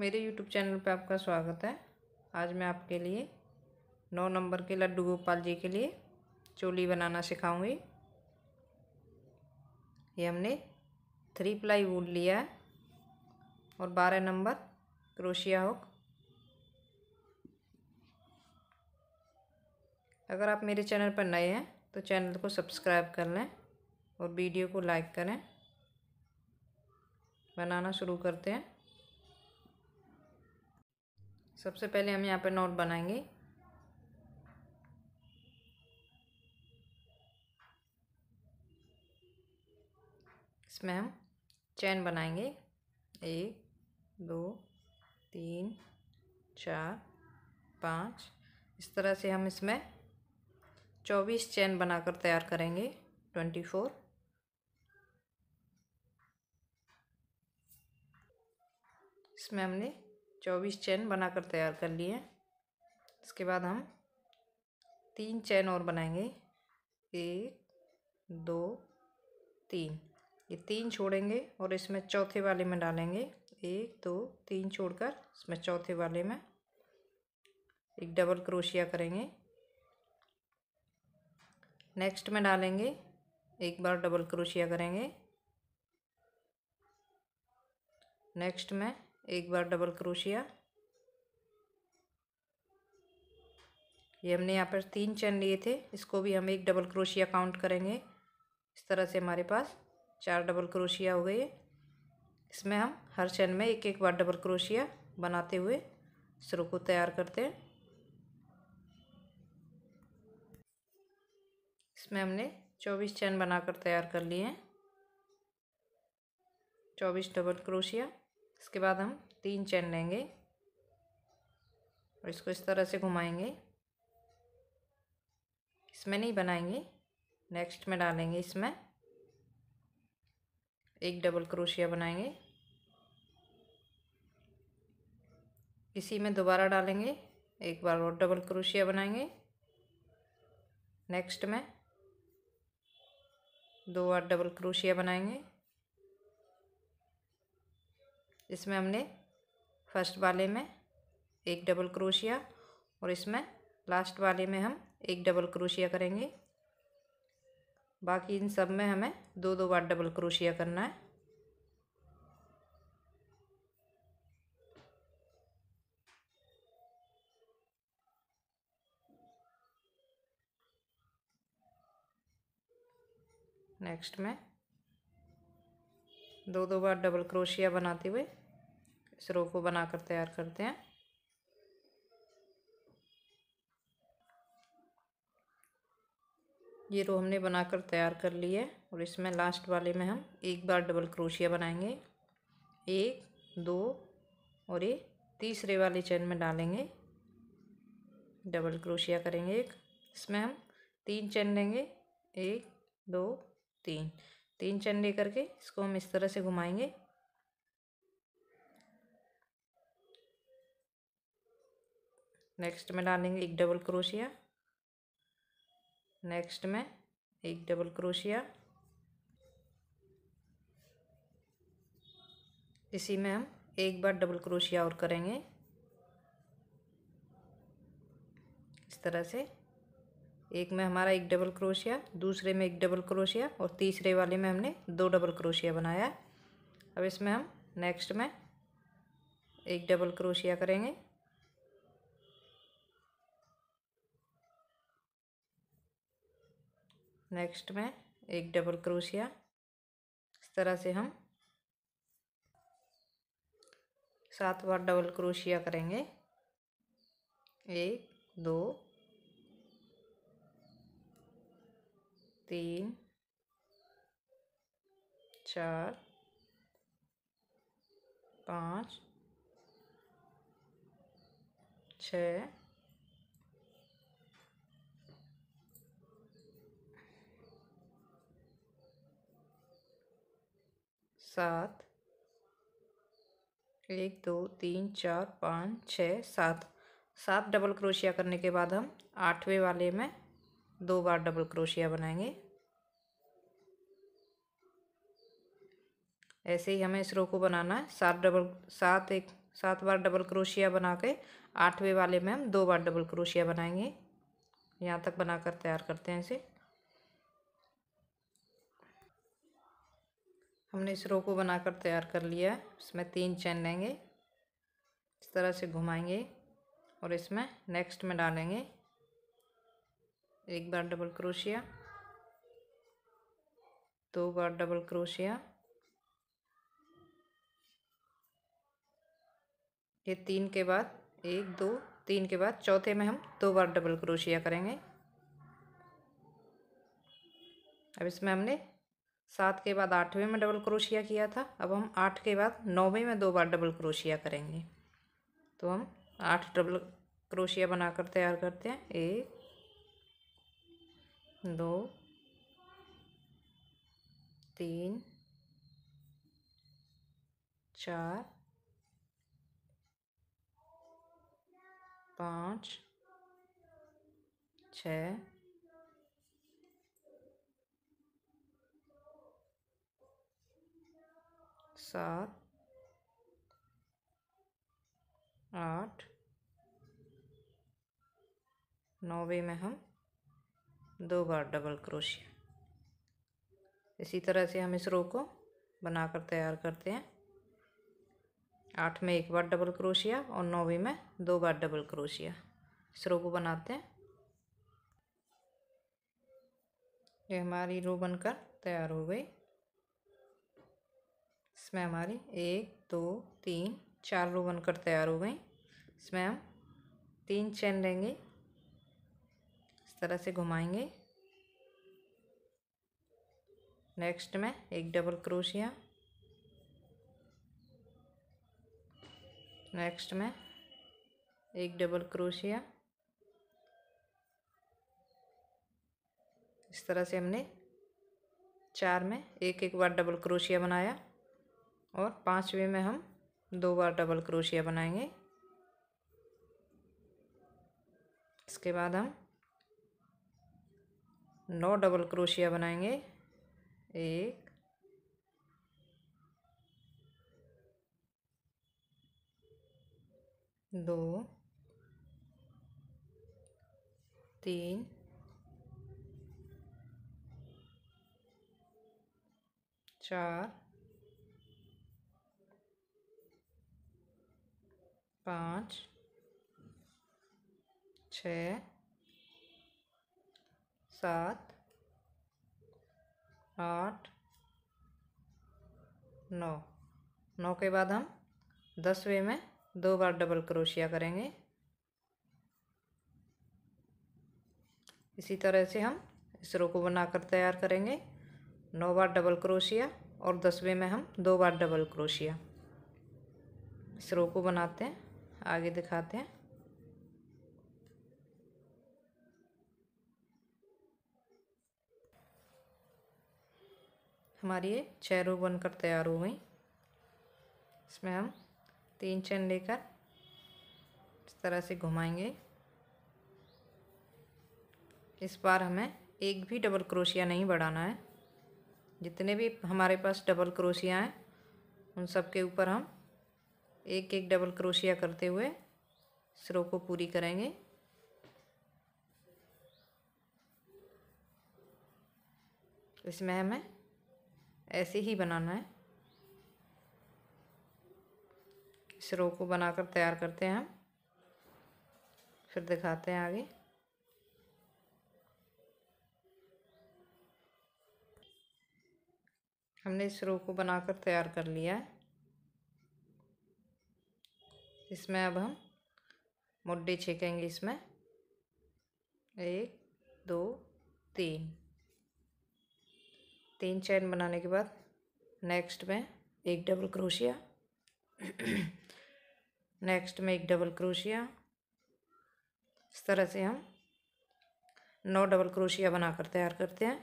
मेरे YouTube channel पर आपका स्वागत है आज मैं आपके लिए नौ नंबर के लड्डू गोपाल जी के लिए चोली बनाना सिखाऊंगी ये हमने थ्री प्लाई वूल लिया है और बारह नंबर क्रोशिया हुक अगर आप मेरे चैनल पर नए हैं तो चैनल को सब्सक्राइब कर लें और वीडियो को लाइक करें बनाना शुरू करते हैं सबसे पहले हम यहाँ पर नोट बनाएंगे इसमें हम चैन बनाएंगे एक दो तीन चार पाँच इस तरह से हम इसमें चौबीस चैन बनाकर तैयार करेंगे ट्वेंटी फोर इसमें हमने चौबीस चैन बनाकर तैयार कर लिए इसके बाद हम तीन चैन और बनाएंगे एक दो तीन ये तीन छोड़ेंगे और इसमें चौथे वाले में डालेंगे एक दो तीन छोड़कर इसमें चौथे वाले में एक डबल क्रोशिया करेंगे नेक्स्ट में डालेंगे एक बार डबल क्रोशिया करेंगे नेक्स्ट में एक बार डबल क्रोशिया ये हमने यहाँ पर तीन चैन लिए थे इसको भी हम एक डबल क्रोशिया काउंट करेंगे इस तरह से हमारे पास चार डबल क्रोशिया हो गए इसमें हम हर चैन में एक एक बार डबल क्रोशिया बनाते हुए शुरू को तैयार करते हैं इसमें हमने चौबीस चैन बनाकर तैयार कर लिए हैं चौबीस डबल क्रोशिया इसके बाद हम तीन चैन लेंगे और इसको इस तरह से घुमाएंगे इसमें नहीं बनाएंगे नेक्स्ट में डालेंगे इसमें एक डबल क्रोशिया बनाएंगे इसी में दोबारा डालेंगे एक बार और डबल क्रोशिया बनाएंगे नेक्स्ट में दो बार डबल क्रोशिया बनाएंगे इसमें हमने फर्स्ट वाले में एक डबल क्रोशिया और इसमें लास्ट वाले में हम एक डबल क्रोशिया करेंगे बाकी इन सब में हमें दो दो बार डबल क्रोशिया करना है नेक्स्ट में दो दो बार डबल क्रोशिया बनाते हुए इस रो को बनाकर तैयार करते हैं ये रो हमने बनाकर तैयार कर ली है और इसमें लास्ट वाले में हम एक बार डबल क्रोशिया बनाएंगे एक दो और ये तीसरे वाले चैन में डालेंगे डबल क्रोशिया करेंगे एक इसमें हम तीन चैन लेंगे एक दो तीन तीन चैन ले करके इसको हम इस तरह से घुमाएंगे नेक्स्ट में डालेंगे एक डबल क्रोशिया नेक्स्ट में एक डबल क्रोशिया इसी में हम एक बार डबल क्रोशिया और करेंगे इस तरह से एक में हमारा एक डबल क्रोशिया दूसरे में एक डबल क्रोशिया और तीसरे वाले में हमने दो डबल क्रोशिया बनाया अब इसमें हम नेक्स्ट में एक डबल क्रोशिया करेंगे नेक्स्ट में एक डबल क्रोशिया इस तरह से हम सात बार डबल क्रोशिया करेंगे एक दो तीन चार पाँच छ सात एक दो तीन चार पाँच छः सात सात डबल क्रोशिया करने के बाद हम आठवें वाले में दो बार डबल क्रोशिया बनाएंगे ऐसे ही हमें इस रो को बनाना है सात डबल सात एक सात बार डबल क्रोशिया बना के आठवें वाले में हम दो बार डबल क्रोशिया बनाएंगे यहाँ तक बनाकर तैयार करते हैं इसे हमने इस रो को बनाकर तैयार कर लिया है इसमें तीन चैन लेंगे इस तरह से घुमाएंगे और इसमें नेक्स्ट में डालेंगे एक बार डबल क्रोशिया दो बार डबल क्रोशिया ये तीन के बाद एक दो तीन के बाद चौथे में हम दो बार डबल क्रोशिया करेंगे अब इसमें हमने सात के बाद आठवें में डबल क्रोशिया किया था अब हम आठ के बाद नौवें में दो बार डबल क्रोशिया करेंगे तो हम आठ डबल क्रोशिया बनाकर तैयार करते हैं एक दो तीन चार पाँच छ सात आठ नौवे में हम दो बार डबल क्रोशिया इसी तरह से हम इस रो को बनाकर तैयार करते हैं आठ में एक बार डबल क्रोशिया और नौवीं में दो बार डबल क्रोशिया इस रो को बनाते हैं ये हमारी रो बनकर तैयार हो गई इसमें हमारी एक दो तीन चार रो बनकर तैयार हो गई इसमें हम तीन चैन लेंगे इस तरह से घुमाएंगे नेक्स्ट में एक डबल क्रोशिया नेक्स्ट में एक डबल क्रोशिया इस तरह से हमने चार में एक एक बार डबल क्रोशिया बनाया और पाँचवें में हम दो बार डबल क्रोशिया बनाएंगे इसके बाद हम नौ डबल क्रोशिया बनाएंगे एक दो तीन चार पाँच छ सात आठ नौ नौ के बाद हम दसवें में दो बार डबल क्रोशिया करेंगे इसी तरह से हम इस रो को बनाकर तैयार करेंगे नौ बार डबल क्रोशिया और दसवें में हम दो बार डबल क्रोशिया इस रो को बनाते हैं आगे दिखाते हैं हमारी ये छः रो बनकर तैयार हो गई इसमें हम तीन चैन लेकर इस तरह से घुमाएंगे इस बार हमें एक भी डबल क्रोशिया नहीं बढ़ाना है जितने भी हमारे पास डबल क्रोशिया हैं उन सब के ऊपर हम एक एक डबल क्रोशिया करते हुए स्रो को पूरी करेंगे इसमें हमें ऐसे ही बनाना है इस रो को बनाकर तैयार करते हैं हम फिर दिखाते हैं आगे हमने इस रो को बनाकर तैयार कर लिया है इसमें अब हम मुड्डी छेकेंगे इसमें एक दो तीन तीन चैन बनाने के बाद नेक्स्ट में एक डबल क्रोशिया नेक्स्ट में एक डबल क्रोशिया इस तरह से हम नौ डबल क्रोशिया बनाकर तैयार करते हैं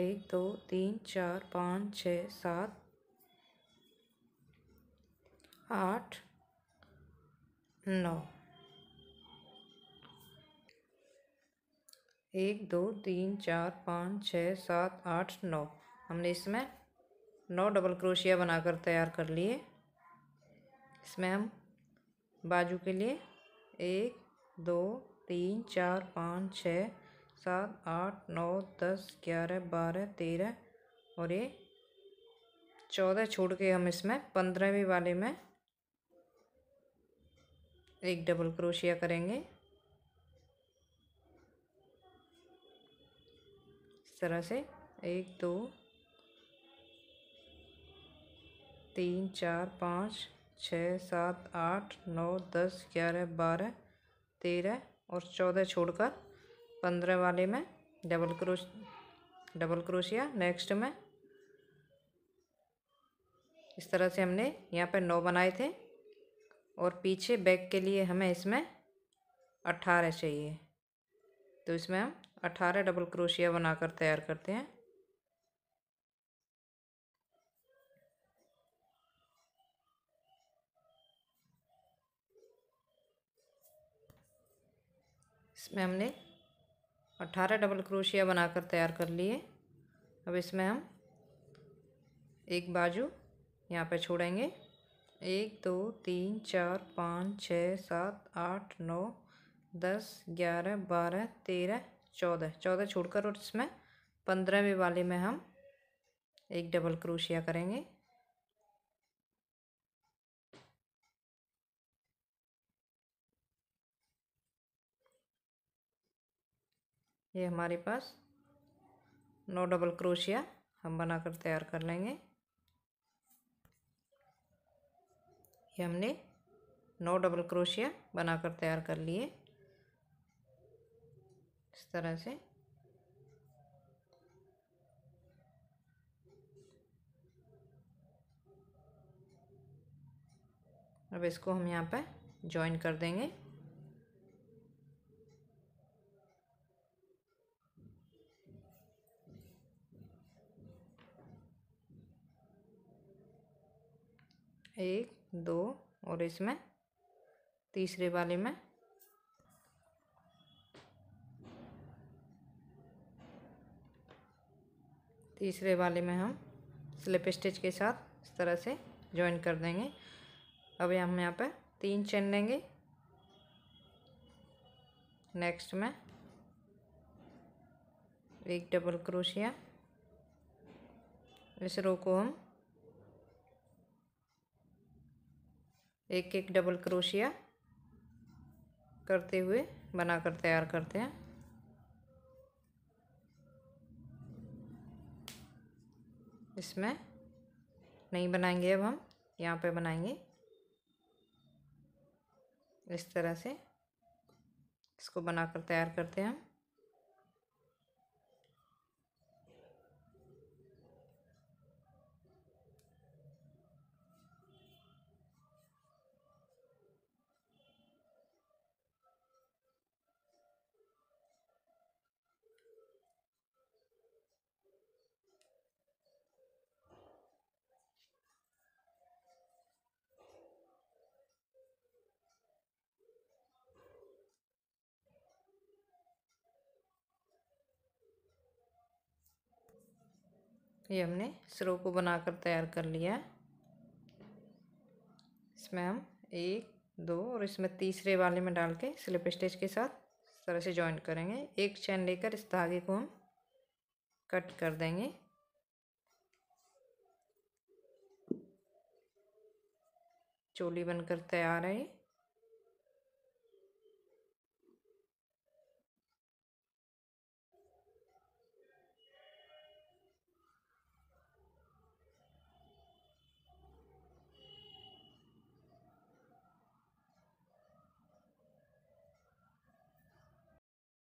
एक दो तीन चार पाँच छ सात आठ नौ एक दो तीन चार पाँच छ सात आठ नौ हमने इसमें नौ डबल क्रोशिया बनाकर तैयार कर लिए इसमें हम बाजू के लिए एक दो तीन चार पाँच छः सात आठ नौ दस ग्यारह बारह तेरह और ये चौदह छोड़ के हम इसमें पंद्रहवीं वाले में एक डबल क्रोशिया करेंगे इस तरह से एक दो तीन चार पाँच छः सात आठ नौ दस ग्यारह बारह तेरह और चौदह छोड़कर पंद्रह वाले में डबल क्रोश डबल क्रोशिया नेक्स्ट में इस तरह से हमने यहाँ पर नौ बनाए थे और पीछे बैक के लिए हमें इसमें अठारह चाहिए तो इसमें हम अठारह डबल क्रोशिया बनाकर तैयार करते हैं इसमें हमने अट्ठारह डबल क्रोशिया बनाकर तैयार कर लिए अब इसमें हम एक बाजू यहाँ पर छोड़ेंगे एक दो तीन चार पाँच छः सात आठ नौ दस ग्यारह बारह तेरह चौदह चौदह छोड़कर और इसमें पंद्रहवें वाले में हम एक डबल क्रोशिया करेंगे ये हमारे पास नौ डबल क्रोशिया हम बनाकर तैयार कर लेंगे ये हमने नौ डबल क्रोशिया बनाकर तैयार कर लिए इस तरह से अब इसको हम यहाँ पर ज्वाइन कर देंगे एक दो और इसमें तीसरे वाले में तीसरे वाले में हम स्लिप स्टिच के साथ इस तरह से ज्वाइन कर देंगे अब हम यहाँ पर तीन चेन लेंगे नेक्स्ट में एक डबल क्रोशिया इस रो को हम एक एक डबल क्रोशिया करते हुए बनाकर तैयार करते हैं इसमें नहीं बनाएंगे अब हम यहाँ पे बनाएंगे इस तरह से इसको बनाकर तैयार करते हैं हम ये हमने सिरो को बनाकर तैयार कर लिया इसमें हम एक दो और इसमें तीसरे वाले में डाल के स्लिप स्टिच के साथ इस तरह से ज्वाइन करेंगे एक चैन लेकर इस धागे को हम कट कर देंगे चोली बनकर तैयार है